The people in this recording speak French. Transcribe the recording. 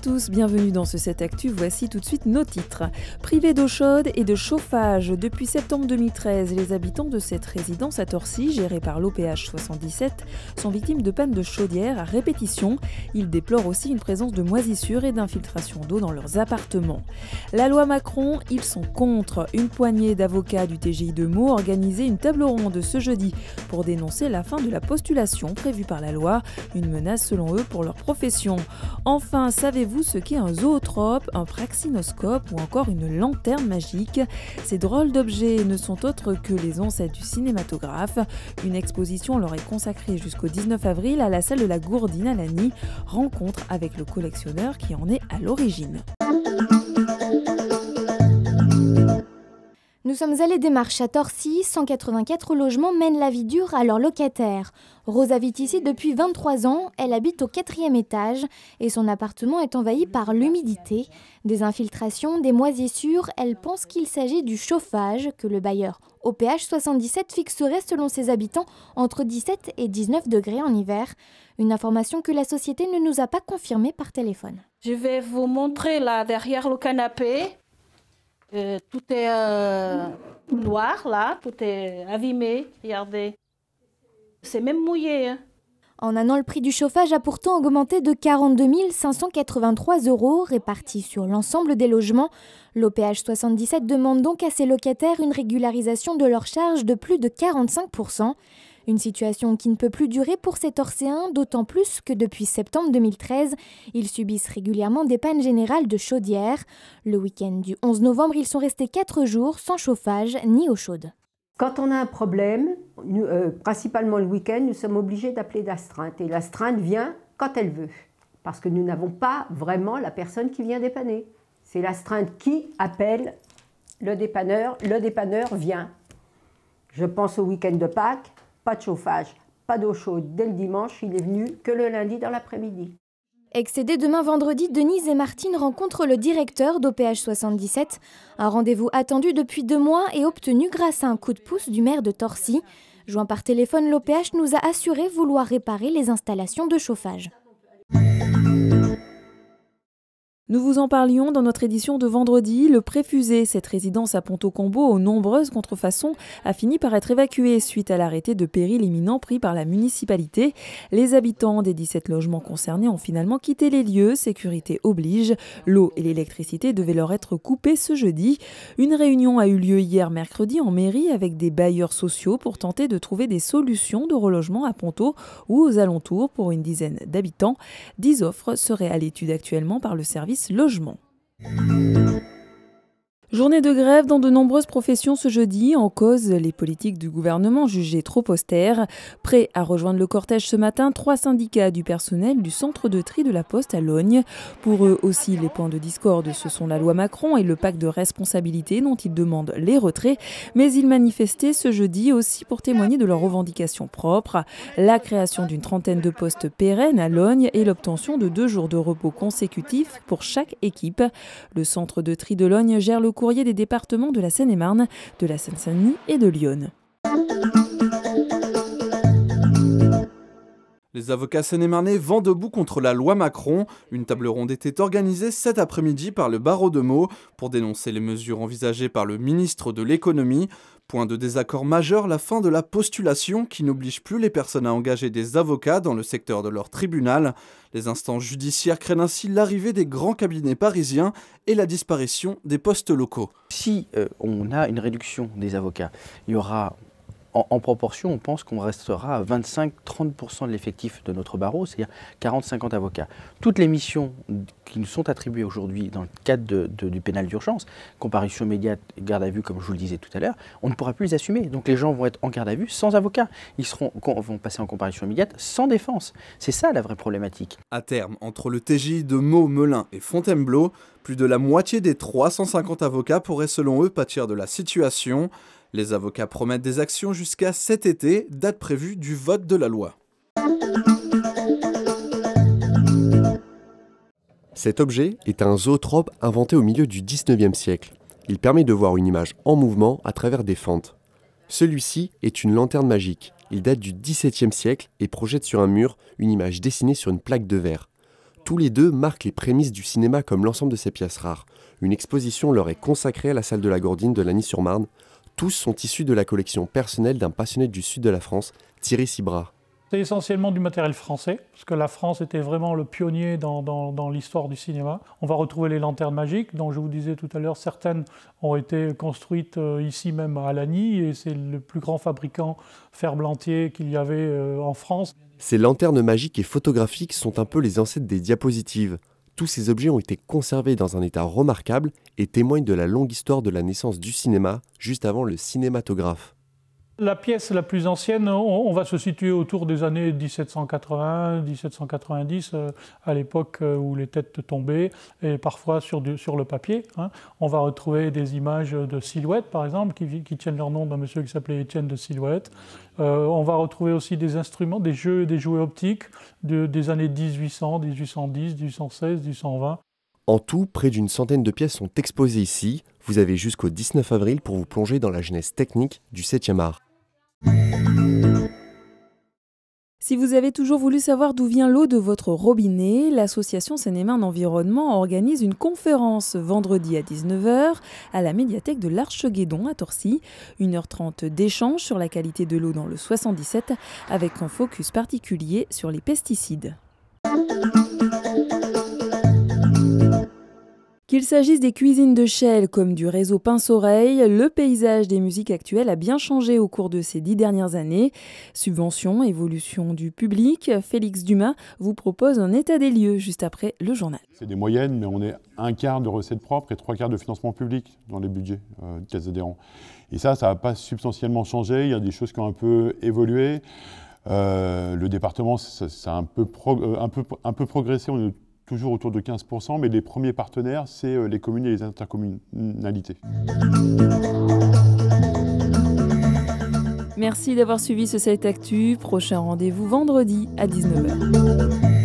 tous, bienvenue dans ce 7 Actu. Voici tout de suite nos titres. Privés d'eau chaude et de chauffage, depuis septembre 2013, les habitants de cette résidence à Torcy, gérée par l'OPH 77, sont victimes de pannes de chaudière à répétition. Ils déplorent aussi une présence de moisissures et d'infiltration d'eau dans leurs appartements. La loi Macron, ils sont contre. Une poignée d'avocats du TGI de Meaux organisé une table ronde ce jeudi pour dénoncer la fin de la postulation prévue par la loi, une menace selon eux pour leur profession. Enfin, savez-vous vous ce qu'est un zootrope, un praxinoscope ou encore une lanterne magique Ces drôles d'objets ne sont autres que les ancêtres du cinématographe. Une exposition leur est consacrée jusqu'au 19 avril à la salle de la Gourdine à Lagny, rencontre avec le collectionneur qui en est à l'origine. Nous sommes allés des marches à Torcy, 184 logements mènent la vie dure à leurs locataires. Rosa vit ici depuis 23 ans, elle habite au quatrième étage et son appartement est envahi par l'humidité. Des infiltrations, des moisissures, elle pense qu'il s'agit du chauffage que le bailleur OPH 77 fixerait selon ses habitants entre 17 et 19 degrés en hiver. Une information que la société ne nous a pas confirmée par téléphone. Je vais vous montrer là derrière le canapé. Euh, tout est euh, noir là, tout est abîmé, regardez. C'est même mouillé. Hein. En un an, le prix du chauffage a pourtant augmenté de 42 583 euros, répartis sur l'ensemble des logements. L'OPH 77 demande donc à ses locataires une régularisation de leurs charge de plus de 45 une situation qui ne peut plus durer pour cet Orséen, d'autant plus que depuis septembre 2013, ils subissent régulièrement des pannes générales de chaudière. Le week-end du 11 novembre, ils sont restés 4 jours sans chauffage ni eau chaude. Quand on a un problème, euh, principalement le week-end, nous sommes obligés d'appeler l'astreinte. Et l'astreinte vient quand elle veut, parce que nous n'avons pas vraiment la personne qui vient dépanner. C'est l'astreinte qui appelle le dépanneur, le dépanneur vient. Je pense au week-end de Pâques, pas de chauffage, pas d'eau chaude. Dès le dimanche, il est venu que le lundi dans l'après-midi. Excédé demain vendredi, Denise et Martine rencontrent le directeur d'OPH 77, un rendez-vous attendu depuis deux mois et obtenu grâce à un coup de pouce du maire de Torcy. Joint par téléphone, l'OPH nous a assuré vouloir réparer les installations de chauffage. Nous vous en parlions dans notre édition de vendredi. Le préfusé, cette résidence à Ponto-Combo aux nombreuses contrefaçons, a fini par être évacuée suite à l'arrêté de péril imminent pris par la municipalité. Les habitants des 17 logements concernés ont finalement quitté les lieux, sécurité oblige. L'eau et l'électricité devaient leur être coupées ce jeudi. Une réunion a eu lieu hier mercredi en mairie avec des bailleurs sociaux pour tenter de trouver des solutions de relogement à Ponto ou aux alentours pour une dizaine d'habitants. Dix offres seraient à l'étude actuellement par le service Logement. Journée de grève dans de nombreuses professions ce jeudi, en cause les politiques du gouvernement jugées trop austères. Prêts à rejoindre le cortège ce matin, trois syndicats du personnel du centre de tri de la Poste à Logne. Pour eux aussi, les points de discorde, ce sont la loi Macron et le pacte de responsabilité dont ils demandent les retraits. Mais ils manifestaient ce jeudi aussi pour témoigner de leurs revendications propres. La création d'une trentaine de postes pérennes à Logne et l'obtention de deux jours de repos consécutifs pour chaque équipe. Le centre de tri de Logne gère le courrier des départements de la Seine-et-Marne, de la Seine-Saint-Denis et de Lyon. Les avocats Seine-et-Marnais vont debout contre la loi Macron. Une table ronde était organisée cet après-midi par le barreau de Meaux pour dénoncer les mesures envisagées par le ministre de l'économie. Point de désaccord majeur, la fin de la postulation qui n'oblige plus les personnes à engager des avocats dans le secteur de leur tribunal. Les instances judiciaires craignent ainsi l'arrivée des grands cabinets parisiens et la disparition des postes locaux. Si euh, on a une réduction des avocats, il y aura en, proportion, on pense qu'on restera à 25-30% de l'effectif de notre barreau, c'est-à-dire 40-50 avocats. Toutes les missions qui nous sont attribuées aujourd'hui dans le cadre du pénal d'urgence, comparution immédiate, garde à vue, comme je vous le disais tout à l'heure, on ne pourra plus les assumer. Donc les gens vont être en garde à vue sans avocat. Ils seront, vont passer en comparution immédiate sans défense. C'est ça la vraie problématique. À terme, entre le TJ de Meaux, Melun et Fontainebleau, plus de la moitié des 350 avocats pourraient selon eux pâtir de la situation. Les avocats promettent des actions jusqu'à cet été, date prévue du vote de la loi. Cet objet est un zootrope inventé au milieu du 19e siècle. Il permet de voir une image en mouvement à travers des fentes. Celui-ci est une lanterne magique. Il date du XVIIe siècle et projette sur un mur une image dessinée sur une plaque de verre. Tous les deux marquent les prémices du cinéma comme l'ensemble de ces pièces rares. Une exposition leur est consacrée à la salle de la Gordine de Lannis-sur-Marne tous sont issus de la collection personnelle d'un passionné du sud de la France, Thierry Sibra. C'est essentiellement du matériel français, parce que la France était vraiment le pionnier dans, l'histoire du cinéma. On va retrouver les lanternes magiques, dont je vous disais tout à l'heure, certaines ont été construites euh, ici même à Lagny, et c'est le plus grand fabricant ferblantier qu'il y avait euh, en France. Ces lanternes magiques et photographiques sont un peu les ancêtres des diapositives. Tous ces objets ont été conservés dans un état remarquable et témoignent de la longue histoire de la naissance du cinéma juste avant le cinématographe. La pièce la plus ancienne, on, va se situer autour des années 1780-1790, euh, à l'époque euh, où les têtes tombaient, et parfois sur, le papier. Hein. On va retrouver des images de silhouettes, par exemple, qui, tiennent leur nom d'un monsieur qui s'appelait Étienne de Silhouette. Euh, on va retrouver aussi des instruments, des jeux, des jouets optiques des années 1800, 1810, 1816, 1820. En tout, près d'une centaine de pièces sont exposées ici. Vous avez jusqu'au 19 avril pour vous plonger dans la jeunesse technique du 7e art. Si vous avez toujours voulu savoir d'où vient l'eau de votre robinet, l'association seine et Environnement organise une conférence vendredi à 19h à la médiathèque de l'Arche Guédon à Torcy. 1h30 d'échange sur la qualité de l'eau dans le 77 avec un focus particulier sur les pesticides. Qu'il s'agisse des cuisines de Shell comme du réseau Pince-Oreille, le paysage des musiques actuelles a bien changé au cours de ces dix dernières années. Subvention, évolution du public, Félix Dumas vous propose un état des lieux juste après le journal. C'est des moyennes, mais on est un quart de recettes propres et trois quarts de financement public dans les budgets euh, de des adhérents. Et ça, ça n'a pas substantiellement changé. Il y a des choses qui ont un peu évolué. Euh, le département, ça, a euh, un peu, progressé. On est toujours autour de 15%, mais les premiers partenaires, c'est euh, les communes et les intercommunalités. Merci d'avoir suivi ce site Actu. Prochain rendez-vous vendredi à 19h.